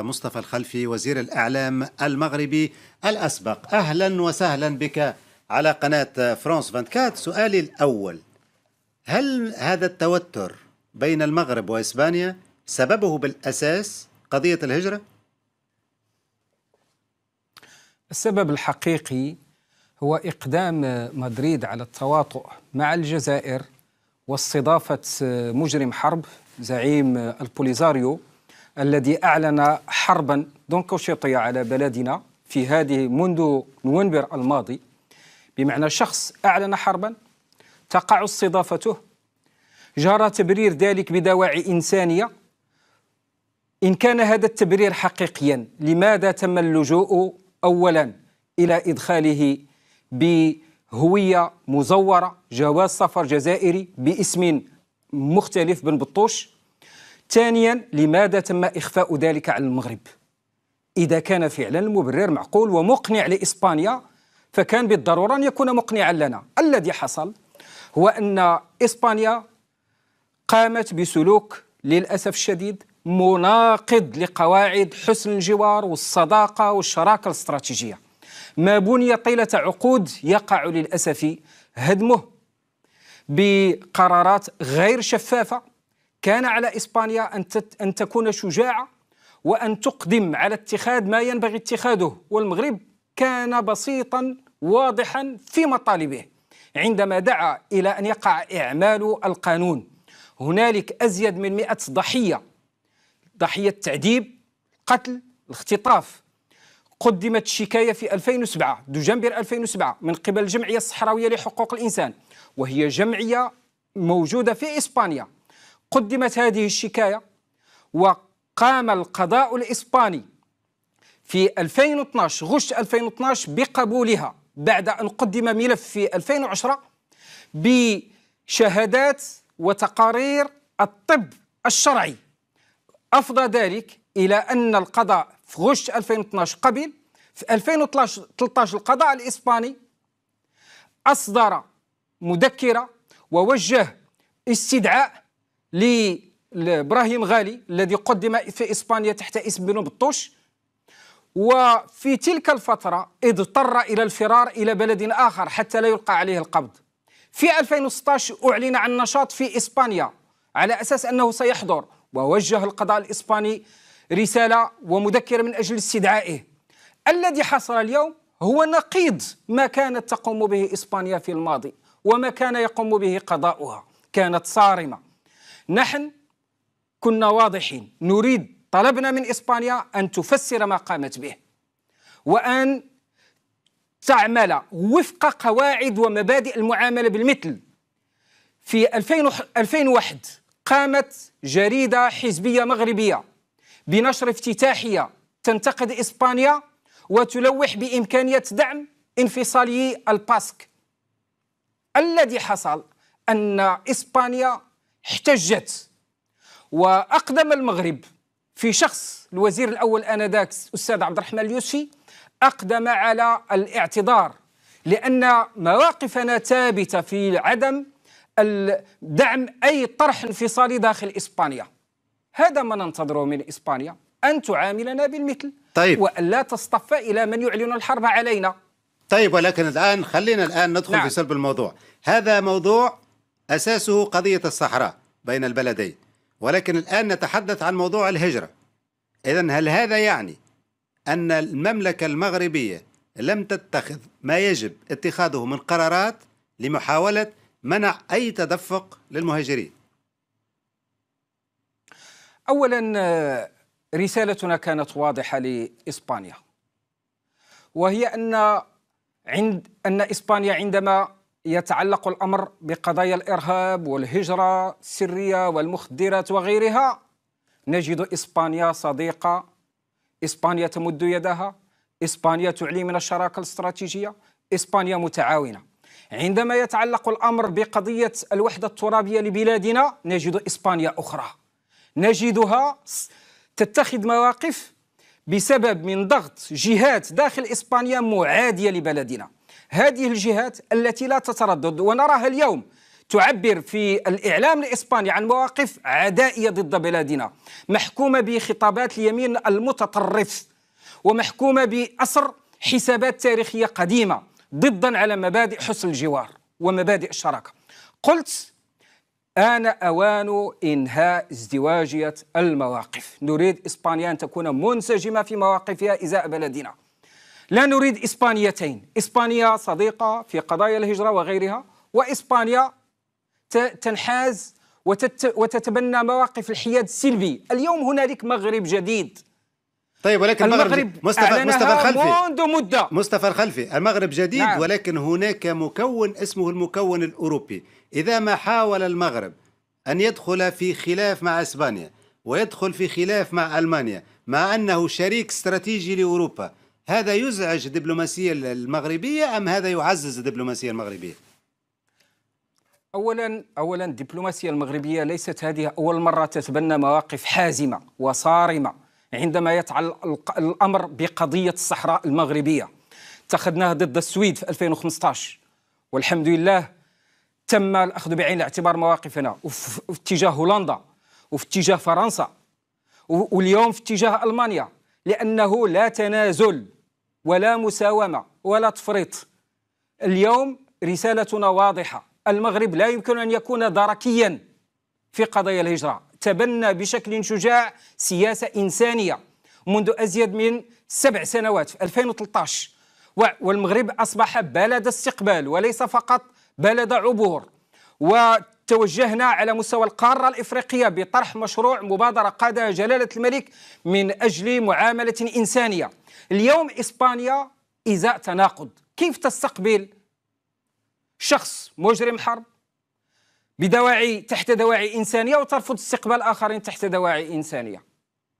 مصطفى الخلفي وزير الإعلام المغربي الأسبق أهلا وسهلا بك على قناة فرانس 24 سؤالي الأول هل هذا التوتر بين المغرب وإسبانيا سببه بالأساس قضية الهجرة؟ السبب الحقيقي هو إقدام مدريد على التواطؤ مع الجزائر واستضافة مجرم حرب زعيم البوليزاريو الذي أعلن حربا دونكوشيطية على بلدنا في هذه منذ نوفمبر الماضي بمعنى شخص أعلن حربا تقع استضافته جرى تبرير ذلك بدواعي إنسانية إن كان هذا التبرير حقيقيا لماذا تم اللجوء أولا إلى إدخاله بهوية مزورة جواز سفر جزائري باسم مختلف بن بطوش ثانيا لماذا تم إخفاء ذلك على المغرب إذا كان فعلا المبرر معقول ومقنع لإسبانيا فكان بالضرورة أن يكون مقنعا لنا الذي حصل هو أن إسبانيا قامت بسلوك للأسف الشديد مناقض لقواعد حسن الجوار والصداقة والشراكة الاستراتيجية ما بني طيلة عقود يقع للأسف هدمه بقرارات غير شفافة كان على إسبانيا أن, أن تكون شجاعة وأن تقدم على اتخاذ ما ينبغي اتخاذه والمغرب كان بسيطا واضحا في مطالبه عندما دعا إلى أن يقع إعمال القانون هنالك أزيد من مئة ضحية ضحية تعذيب قتل الاختطاف قدمت شكاية في 2007 دجنبر 2007 من قبل الجمعية الصحراوية لحقوق الإنسان وهي جمعية موجودة في إسبانيا قدمت هذه الشكاية وقام القضاء الإسباني في 2012 غش 2012 بقبولها بعد أن قدم ملف في 2010 بشهادات وتقارير الطب الشرعي أفضى ذلك إلى أن القضاء في غش 2012 قبل في 2013 القضاء الإسباني أصدر مذكرة ووجه استدعاء لابراهيم غالي الذي قدم في اسبانيا تحت اسم بنو بطوش وفي تلك الفتره اضطر الى الفرار الى بلد اخر حتى لا يلقى عليه القبض في 2016 اعلن عن نشاط في اسبانيا على اساس انه سيحضر ووجه القضاء الاسباني رساله ومذكره من اجل استدعائه الذي حصل اليوم هو نقيض ما كانت تقوم به اسبانيا في الماضي وما كان يقوم به قضاؤها كانت صارمه نحن كنا واضحين نريد طلبنا من إسبانيا أن تفسر ما قامت به وأن تعمل وفق قواعد ومبادئ المعاملة بالمثل في 2001 قامت جريدة حزبية مغربية بنشر افتتاحية تنتقد إسبانيا وتلوح بإمكانية دعم انفصالي الباسك الذي حصل أن إسبانيا احتجت واقدم المغرب في شخص الوزير الاول انذاك الاستاذ عبد الرحمن اليوسفي اقدم على الاعتذار لان مواقفنا ثابته في عدم دعم اي طرح انفصالي داخل اسبانيا هذا ما ننتظره من اسبانيا ان تعاملنا بالمثل طيب والا تصطف الى من يعلن الحرب علينا طيب ولكن الان خلينا الان ندخل نعم. في سلب الموضوع هذا موضوع أساسه قضية الصحراء بين البلدين ولكن الآن نتحدث عن موضوع الهجرة إذا هل هذا يعني أن المملكة المغربية لم تتخذ ما يجب اتخاذه من قرارات لمحاولة منع أي تدفق للمهاجرين أولا رسالتنا كانت واضحة لإسبانيا وهي أن عند أن إسبانيا عندما يتعلق الأمر بقضايا الإرهاب والهجرة السرية والمخدرات وغيرها نجد إسبانيا صديقة إسبانيا تمد يدها إسبانيا تعلي من الشراكة الاستراتيجية إسبانيا متعاونة عندما يتعلق الأمر بقضية الوحدة الترابية لبلادنا نجد إسبانيا أخرى نجدها تتخذ مواقف بسبب من ضغط جهات داخل إسبانيا معادية لبلدنا هذه الجهات التي لا تتردد ونراها اليوم تعبر في الإعلام الإسباني عن مواقف عدائية ضد بلادنا محكومة بخطابات اليمين المتطرف ومحكومة بأسر حسابات تاريخية قديمة ضدا على مبادئ حسن الجوار ومبادئ الشراكة قلت آن أوان إنهاء ازدواجية المواقف نريد إسبانيا أن تكون منسجمة في مواقفها إزاء بلدنا لا نريد إسبانيتين إسبانيا صديقة في قضايا الهجرة وغيرها وإسبانيا تنحاز وتتبنى مواقف الحياد السلبي اليوم هنالك مغرب جديد طيب ولكن المغرب مصطفى مصطفى الخلفي منذ مده مصطفى الخلفي المغرب جديد نعم. ولكن هناك مكون اسمه المكون الاوروبي اذا ما حاول المغرب ان يدخل في خلاف مع اسبانيا ويدخل في خلاف مع المانيا مع انه شريك استراتيجي لاوروبا هذا يزعج الدبلوماسية المغربية أم هذا يعزز الدبلوماسية المغربية؟ اولا اولا الدبلوماسيه المغربيه ليست هذه اول مره تتبنى مواقف حازمه وصارمه عندما يتعلق الامر بقضيه الصحراء المغربيه اتخذناها ضد السويد في 2015 والحمد لله تم الاخذ بعين الاعتبار مواقفنا في اتجاه هولندا وفي اتجاه فرنسا واليوم في اتجاه المانيا لأنه لا تنازل ولا مساومة ولا تفريط اليوم رسالتنا واضحة المغرب لا يمكن أن يكون دركيا في قضايا الهجرة تبنى بشكل شجاع سياسة إنسانية منذ أزيد من سبع سنوات في 2013 والمغرب أصبح بلد استقبال وليس فقط بلد عبور توجهنا على مستوى القارة الإفريقية بطرح مشروع مبادرة قادها جلالة الملك من أجل معاملة إنسانية اليوم إسبانيا إزاء تناقض كيف تستقبل شخص مجرم حرب بدواعي تحت دواعي إنسانية وترفض استقبال آخرين تحت دواعي إنسانية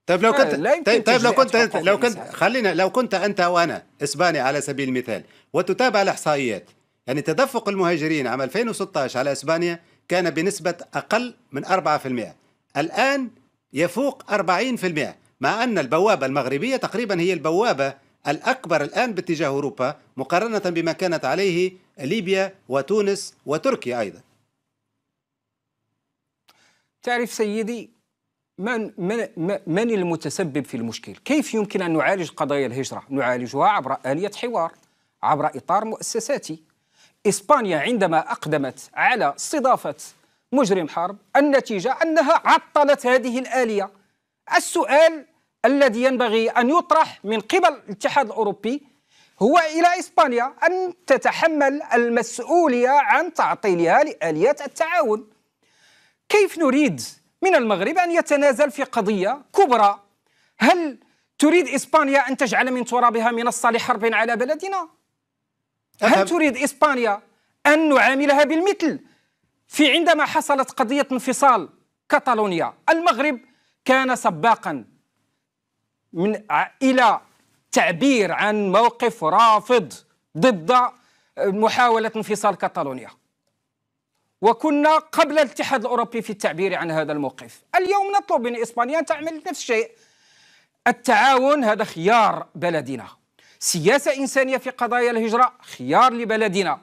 طيب لو كنت آه، طيب, طيب لو كنت لو كنت خلينا لو كنت انت وانا اسباني على سبيل المثال وتتابع الاحصائيات يعني تدفق المهاجرين عام 2016 على اسبانيا كان بنسبة أقل من 4% الآن يفوق 40% مع أن البوابة المغربية تقريبا هي البوابة الأكبر الآن باتجاه أوروبا مقارنة بما كانت عليه ليبيا وتونس وتركيا أيضا تعرف سيدي من, من, من المتسبب في المشكل كيف يمكن أن نعالج قضايا الهجرة نعالجها عبر آلية حوار عبر إطار مؤسساتي إسبانيا عندما أقدمت على استضافة مجرم حرب النتيجة أنها عطلت هذه الآلية السؤال الذي ينبغي أن يطرح من قبل الاتحاد الأوروبي هو إلى إسبانيا أن تتحمل المسؤولية عن تعطيلها لآليات التعاون كيف نريد من المغرب أن يتنازل في قضية كبرى هل تريد إسبانيا أن تجعل من ترابها منصة لحرب على بلدنا؟ هل تريد إسبانيا أن نعاملها بالمثل في عندما حصلت قضية انفصال كاتالونيا المغرب كان سباقا من إلى تعبير عن موقف رافض ضد محاولة انفصال كاتالونيا وكنا قبل الاتحاد الأوروبي في التعبير عن هذا الموقف اليوم نطلب من إسبانيا أن تعمل نفس الشيء التعاون هذا خيار بلدنا سياسة إنسانية في قضايا الهجرة خيار لبلدنا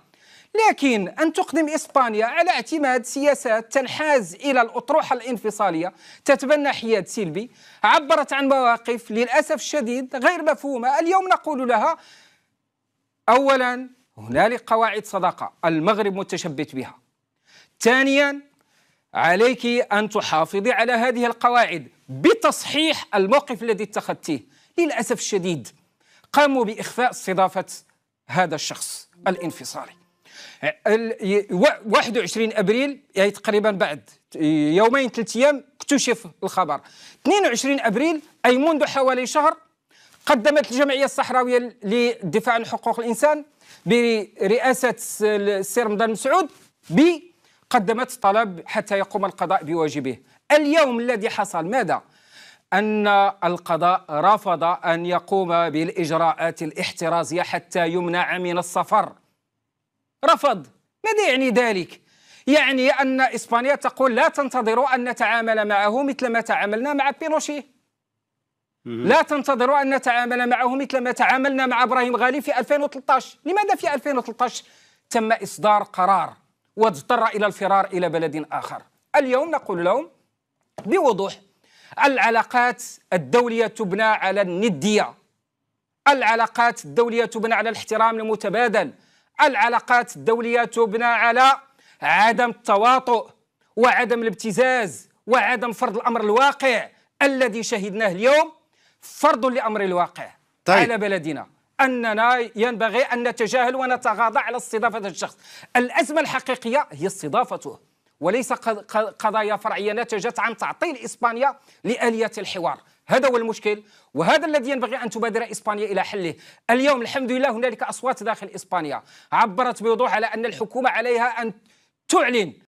لكن أن تقدم إسبانيا على اعتماد سياسات تنحاز إلى الأطروحة الانفصالية تتبنى حياد سيلفي عبرت عن مواقف للأسف الشديد غير مفهومة اليوم نقول لها أولا هنالك قواعد صداقة المغرب متشبت بها ثانيا عليك أن تحافظي على هذه القواعد بتصحيح الموقف الذي اتخذتيه للأسف الشديد قاموا بإخفاء استضافة هذا الشخص الانفصالي 21 ابريل يعني تقريبا بعد يومين ثلاث ايام اكتشف الخبر 22 ابريل اي منذ حوالي شهر قدمت الجمعيه الصحراويه للدفاع عن حقوق الانسان برئاسه السير رمضان مسعود ب قدمت طلب حتى يقوم القضاء بواجبه اليوم الذي حصل ماذا أن القضاء رفض أن يقوم بالإجراءات الاحترازية حتى يمنع من السفر رفض ماذا يعني ذلك؟ يعني أن إسبانيا تقول لا تنتظروا أن نتعامل معه مثل ما تعاملنا مع بينوشي لا تنتظروا أن نتعامل معه مثل ما تعاملنا مع إبراهيم غالي في 2013 لماذا في 2013 تم إصدار قرار واضطر إلى الفرار إلى بلد آخر اليوم نقول لهم بوضوح العلاقات الدولية تبنى على الندية العلاقات الدولية تبنى على الاحترام المتبادل العلاقات الدولية تبنى على عدم التواطؤ وعدم الابتزاز وعدم فرض الأمر الواقع الذي شهدناه اليوم فرض لأمر الواقع طيب. على بلدنا أننا ينبغي أن نتجاهل ونتغاضى على استضافة الشخص الأزمة الحقيقية هي استضافته وليس قضايا فرعية نتجت عن تعطيل إسبانيا لآلية الحوار هذا هو المشكل وهذا الذي ينبغي أن تبادر إسبانيا إلى حله اليوم الحمد لله هنالك أصوات داخل إسبانيا عبرت بوضوح على أن الحكومة عليها أن تعلن